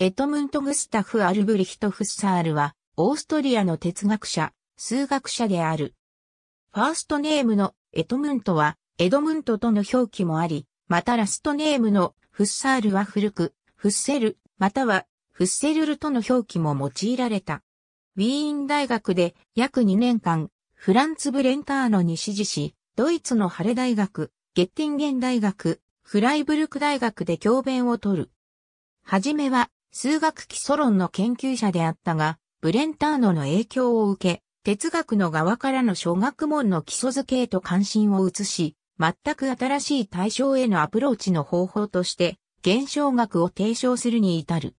エトムント・グスタフ・アルブリヒト・フッサールは、オーストリアの哲学者、数学者である。ファーストネームのエトムントは、エドムントとの表記もあり、またラストネームのフッサールは古く、フッセル、またはフッセルルとの表記も用いられた。ウィーン大学で約2年間、フランツ・ブレンターノに支持し、ドイツのハレ大学、ゲッティンゲン大学、フライブルク大学で教鞭を取る。はじめは、数学基礎論の研究者であったが、ブレンターノの影響を受け、哲学の側からの諸学問の基礎けへと関心を移し、全く新しい対象へのアプローチの方法として、現象学を提唱するに至る。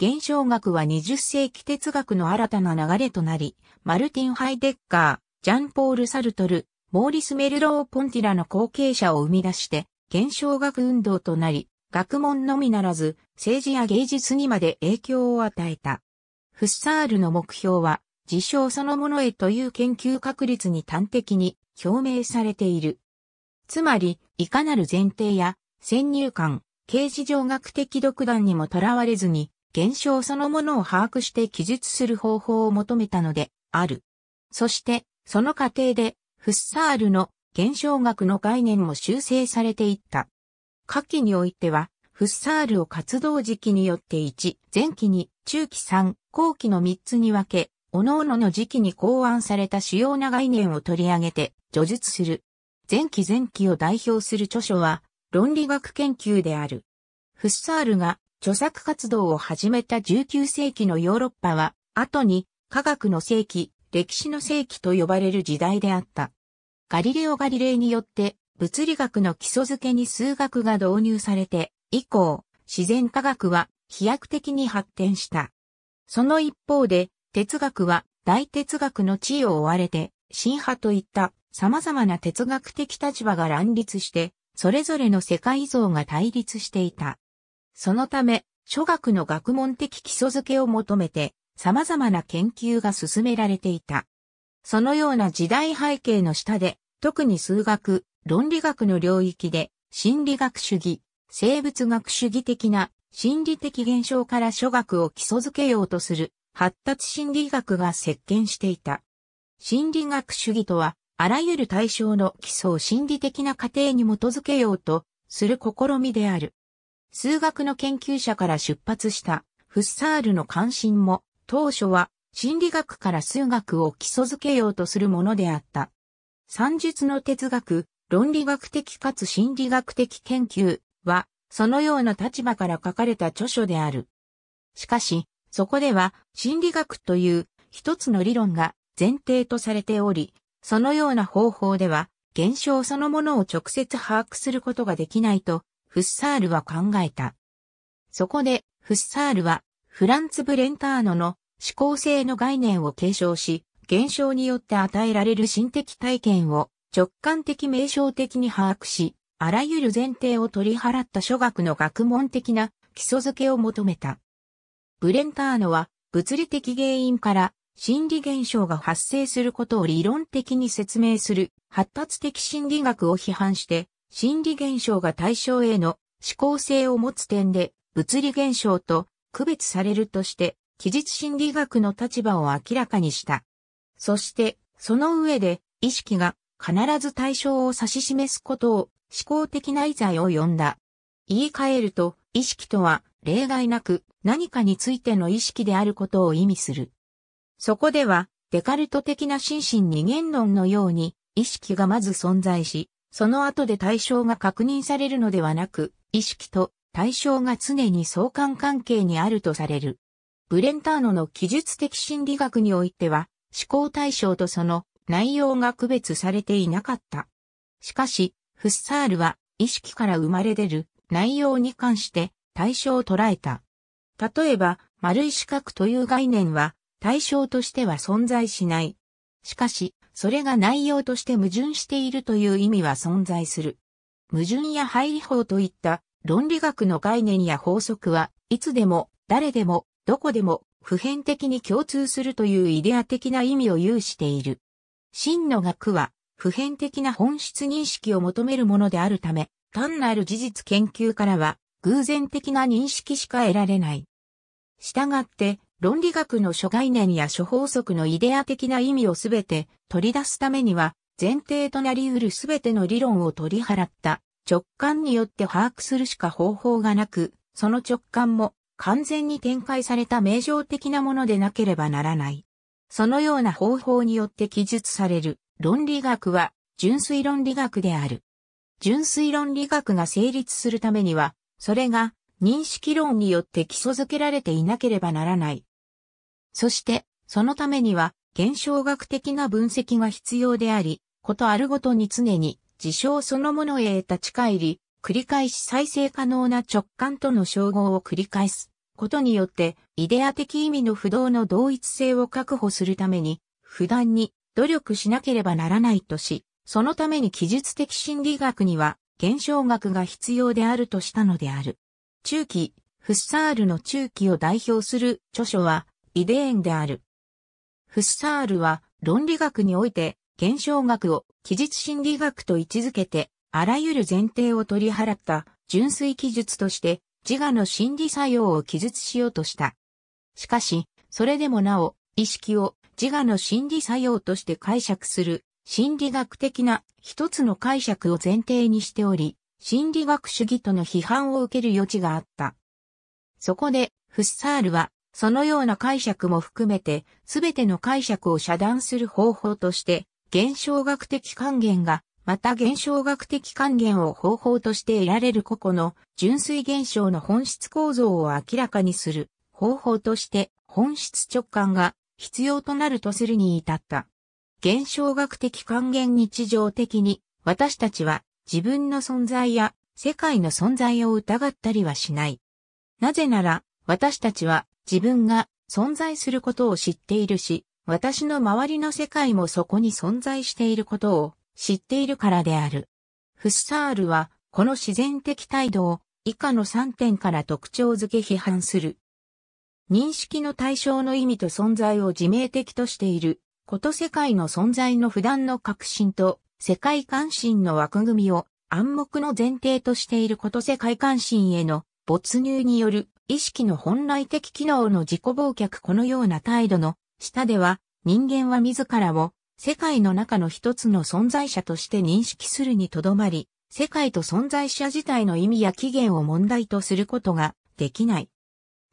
現象学は20世紀哲学の新たな流れとなり、マルティン・ハイデッカー、ジャンポール・サルトル、モーリス・メルロー・ポンティラの後継者を生み出して、現象学運動となり、学問のみならず、政治や芸術にまで影響を与えた。フッサールの目標は、事象そのものへという研究確率に端的に表明されている。つまり、いかなる前提や先入観、形事上学的独断にもとらわれずに、現象そのものを把握して記述する方法を求めたので、ある。そして、その過程で、フッサールの現象学の概念も修正されていった。下記においては、フッサールを活動時期によって1、前期に、中期3、後期の3つに分け、各々の時期に考案された主要な概念を取り上げて、叙述する。前期前期を代表する著書は、論理学研究である。フッサールが著作活動を始めた19世紀のヨーロッパは、後に科学の世紀、歴史の世紀と呼ばれる時代であった。ガリレオ・ガリレイによって物理学の基礎づけに数学が導入されて、以降、自然科学は飛躍的に発展した。その一方で、哲学は大哲学の地位を追われて、新派といった様々な哲学的立場が乱立して、それぞれの世界像が対立していた。そのため、諸学の学問的基礎づけを求めて、様々な研究が進められていた。そのような時代背景の下で、特に数学、論理学の領域で、心理学主義、生物学主義的な心理的現象から諸学を基礎づけようとする発達心理学が席巻していた。心理学主義とは、あらゆる対象の基礎を心理的な過程に基づけようとする試みである。数学の研究者から出発したフッサールの関心も当初は心理学から数学を基礎づけようとするものであった。算術の哲学、論理学的かつ心理学的研究は、そのような立場から書かれた著書である。しかし、そこでは心理学という一つの理論が前提とされており、そのような方法では現象そのものを直接把握することができないとフッサールは考えた。そこでフッサールはフランツ・ブレンターノの思考性の概念を継承し、現象によって与えられる心的体験を直感的名称的に把握し、あらゆる前提を取り払った諸学の学問的な基礎づけを求めた。ブレンターノは物理的原因から心理現象が発生することを理論的に説明する発達的心理学を批判して心理現象が対象への思考性を持つ点で物理現象と区別されるとして記述心理学の立場を明らかにした。そしてその上で意識が必ず対象を指し示すことを思考的内在を呼んだ。言い換えると、意識とは例外なく何かについての意識であることを意味する。そこでは、デカルト的な心身二元論のように、意識がまず存在し、その後で対象が確認されるのではなく、意識と対象が常に相関関係にあるとされる。ブレンターノの記述的心理学においては、思考対象とその内容が区別されていなかった。しかし、フッサールは意識から生まれ出る内容に関して対象を捉えた。例えば、丸い四角という概念は対象としては存在しない。しかし、それが内容として矛盾しているという意味は存在する。矛盾や配理法といった論理学の概念や法則はいつでも、誰でも、どこでも普遍的に共通するというイデア的な意味を有している。真の学は、普遍的な本質認識を求めるものであるため、単なる事実研究からは、偶然的な認識しか得られない。従って、論理学の諸概念や諸法則のイデア的な意味をすべて取り出すためには、前提となり得るすべての理論を取り払った直感によって把握するしか方法がなく、その直感も完全に展開された名状的なものでなければならない。そのような方法によって記述される論理学は純粋論理学である。純粋論理学が成立するためには、それが認識論によって基礎づけられていなければならない。そして、そのためには、現象学的な分析が必要であり、ことあるごとに常に事象そのものへ立ち返り、繰り返し再生可能な直感との称号を繰り返すことによって、イデア的意味の不動の同一性を確保するために、不断に努力しなければならないとし、そのために記述的心理学には、現象学が必要であるとしたのである。中期、フッサールの中期を代表する著書は、イデエンである。フッサールは、論理学において、現象学を記述心理学と位置づけて、あらゆる前提を取り払った純粋記述として自我の心理作用を記述しようとした。しかし、それでもなお、意識を自我の心理作用として解釈する心理学的な一つの解釈を前提にしており、心理学主義との批判を受ける余地があった。そこで、フッサールは、そのような解釈も含めて、すべての解釈を遮断する方法として、現象学的還元がまた現象学的還元を方法として得られる個々の純粋現象の本質構造を明らかにする方法として本質直感が必要となるとするに至った。現象学的還元日常的に私たちは自分の存在や世界の存在を疑ったりはしない。なぜなら私たちは自分が存在することを知っているし、私の周りの世界もそこに存在していることを知っているからである。フッサールは、この自然的態度を以下の3点から特徴づけ批判する。認識の対象の意味と存在を自明的としている、こと世界の存在の普段の革新と世界関心の枠組みを暗黙の前提としていること世界関心への没入による意識の本来的機能の自己忘却このような態度の下では人間は自らを世界の中の一つの存在者として認識するにとどまり、世界と存在者自体の意味や起源を問題とすることができない。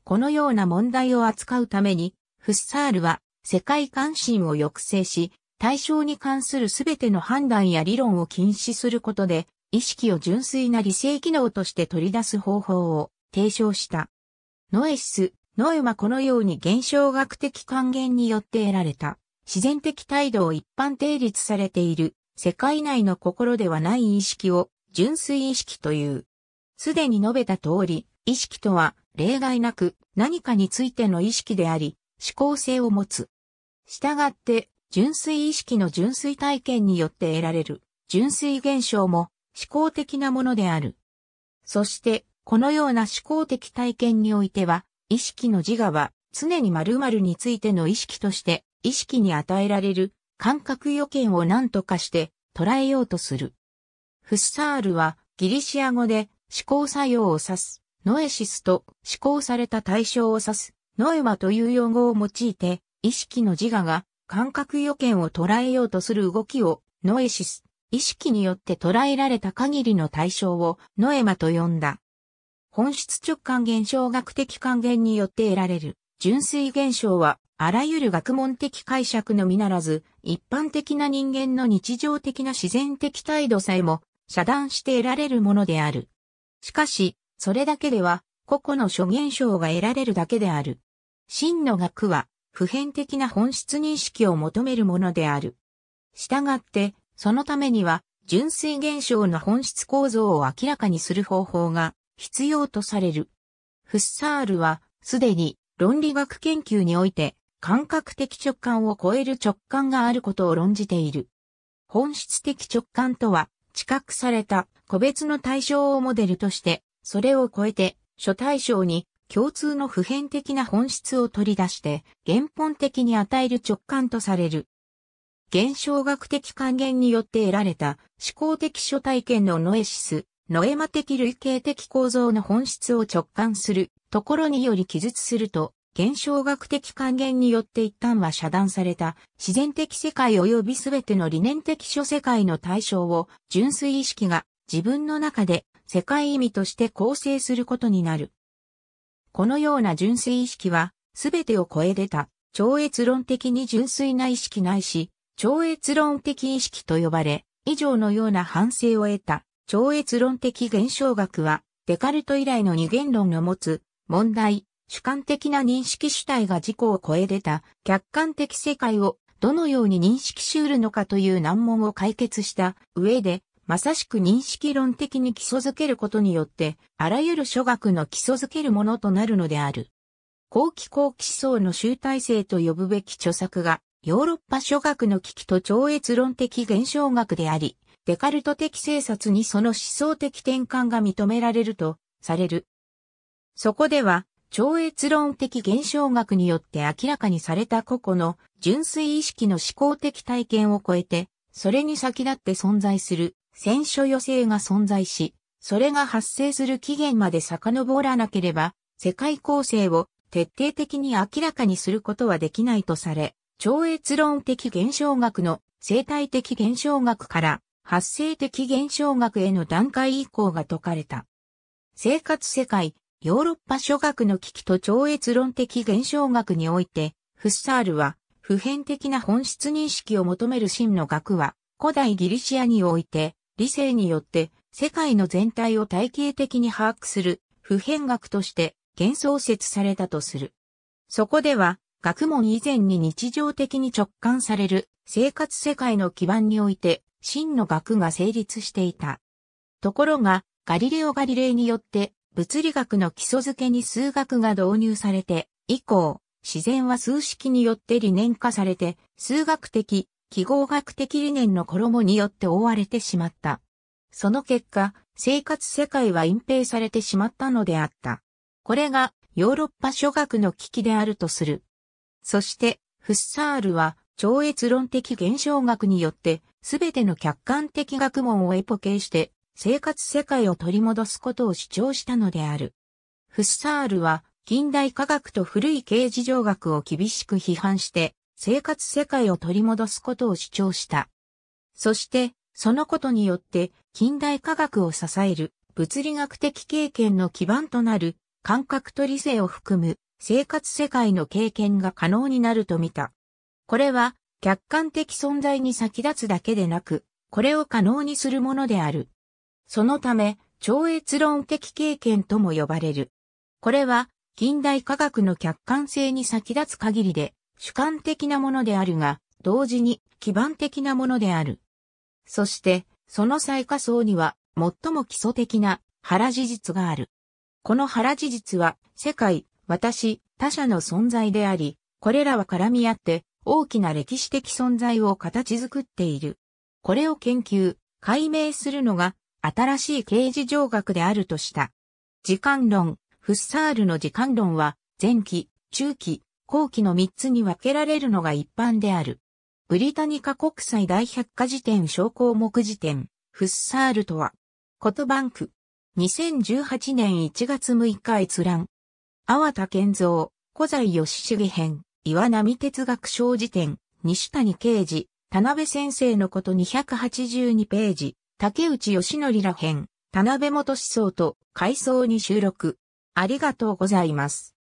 このような問題を扱うために、フッサールは世界関心を抑制し、対象に関するすべての判断や理論を禁止することで、意識を純粋な理性機能として取り出す方法を提唱した。ノエシス、ノエはこのように現象学的還元によって得られた自然的態度を一般定律されている世界内の心ではない意識を純粋意識という。すでに述べた通り、意識とは例外なく何かについての意識であり、思考性を持つ。従って、純粋意識の純粋体験によって得られる純粋現象も思考的なものである。そして、このような思考的体験においては、意識の自我は常に〇〇についての意識として意識に与えられる感覚予見を何とかして捉えようとする。フッサールはギリシア語で思考作用を指す、ノエシスと思考された対象を指す、ノエマという用語を用いて、意識の自我が感覚予見を捉えようとする動きをノエシス、意識によって捉えられた限りの対象をノエマと呼んだ。本質直感現象学的還元によって得られる純粋現象はあらゆる学問的解釈のみならず、一般的な人間の日常的な自然的態度さえも遮断して得られるものである。しかし、それだけでは、個々の諸現象が得られるだけである。真の学は、普遍的な本質認識を求めるものである。したがって、そのためには、純粋現象の本質構造を明らかにする方法が必要とされる。フッサールは、すでに論理学研究において、感覚的直感を超える直感があることを論じている。本質的直感とは、知覚された個別の対象をモデルとして、それを超えて、諸対象に共通の普遍的な本質を取り出して、原本的に与える直感とされる。現象学的還元によって得られた思考的諸体験のノエシス、ノエマ的類型的構造の本質を直感するところにより記述すると、現象学的還元によって一旦は遮断された自然的世界及びすべての理念的諸世界の対象を純粋意識が自分の中で世界意味として構成することになる。このような純粋意識はすべてを超え出た超越論的に純粋な意識ないし超越論的意識と呼ばれ以上のような反省を得た超越論的現象学はデカルト以来の二元論の持つ問題、主観的な認識主体が自己を超え出た客観的世界をどのように認識しうるのかという難問を解決した上で、まさしく認識論的に基礎づけることによって、あらゆる諸学の基礎づけるものとなるのである。後期後期思想の集大成と呼ぶべき著作が、ヨーロッパ諸学の危機と超越論的現象学であり、デカルト的政策にその思想的転換が認められるとされる。そこでは、超越論的現象学によって明らかにされた個々の純粋意識の思考的体験を超えて、それに先立って存在する選書余生が存在し、それが発生する起源まで遡らなければ、世界構成を徹底的に明らかにすることはできないとされ、超越論的現象学の生態的現象学から発生的現象学への段階以降が解かれた。生活世界、ヨーロッパ諸学の危機と超越論的現象学において、フッサールは、普遍的な本質認識を求める真の学は、古代ギリシアにおいて、理性によって世界の全体を体系的に把握する普遍学として幻想説されたとする。そこでは、学問以前に日常的に直感される生活世界の基盤において、真の学が成立していた。ところが、ガリレオ・ガリレイによって物理学の基礎づけに数学が導入されて、以降、自然は数式によって理念化されて、数学的、記号学的理念の衣によって覆われてしまった。その結果、生活世界は隠蔽されてしまったのであった。これがヨーロッパ諸学の危機であるとする。そして、フッサールは超越論的現象学によって、すべての客観的学問をエポケして、生活世界を取り戻すことを主張したのである。フッサールは近代科学と古い形事上学を厳しく批判して生活世界を取り戻すことを主張した。そしてそのことによって近代科学を支える物理学的経験の基盤となる感覚と理性を含む生活世界の経験が可能になると見た。これは客観的存在に先立つだけでなく、これを可能にするものである。そのため、超越論的経験とも呼ばれる。これは、近代科学の客観性に先立つ限りで、主観的なものであるが、同時に基盤的なものである。そして、その最下層には、最も基礎的な原事実がある。この原事実は、世界、私、他者の存在であり、これらは絡み合って、大きな歴史的存在を形作っている。これを研究、解明するのが、新しい刑事上学であるとした。時間論、フッサールの時間論は、前期、中期、後期の3つに分けられるのが一般である。ブリタニカ国際大百科事典小項目辞典、フッサールとは、ことバンク、2018年1月6日閲覧、阿波田健三、古材義重編、岩波哲学小辞典、西谷啓治、田辺先生のこと282ページ、竹内義則ら編、田辺元思想と回想に収録。ありがとうございます。